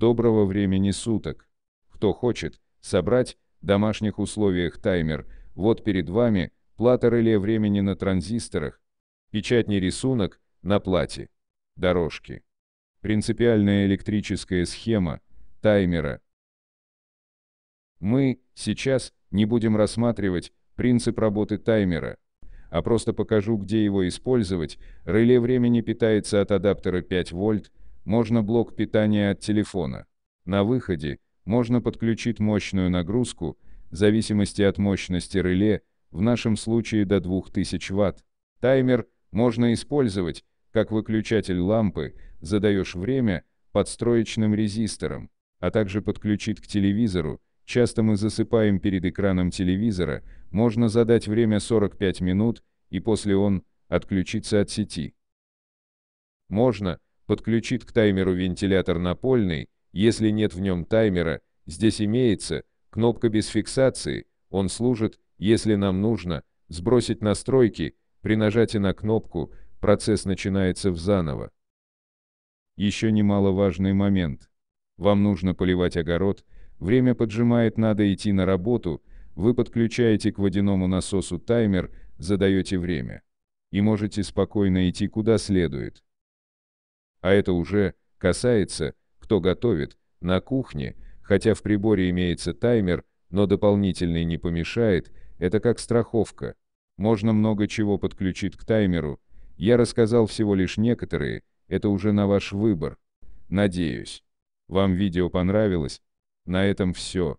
Доброго времени суток. Кто хочет, собрать в домашних условиях таймер. Вот перед вами плата реле времени на транзисторах. Печатный рисунок на плате. Дорожки. Принципиальная электрическая схема таймера. Мы сейчас не будем рассматривать принцип работы таймера, а просто покажу, где его использовать. Реле времени питается от адаптера 5 вольт можно блок питания от телефона. На выходе можно подключить мощную нагрузку, в зависимости от мощности реле, в нашем случае до 2000 Вт. Таймер можно использовать, как выключатель лампы, задаешь время подстроечным резистором, а также подключить к телевизору, часто мы засыпаем перед экраном телевизора, можно задать время 45 минут, и после он отключиться от сети. Можно, подключит к таймеру вентилятор напольный, если нет в нем таймера, здесь имеется, кнопка без фиксации, он служит, если нам нужно, сбросить настройки, при нажатии на кнопку, процесс начинается в заново. Еще немаловажный момент. Вам нужно поливать огород, время поджимает, надо идти на работу, вы подключаете к водяному насосу таймер, задаете время. И можете спокойно идти куда следует. А это уже касается, кто готовит, на кухне, хотя в приборе имеется таймер, но дополнительный не помешает, это как страховка. Можно много чего подключить к таймеру, я рассказал всего лишь некоторые, это уже на ваш выбор. Надеюсь. Вам видео понравилось? На этом все.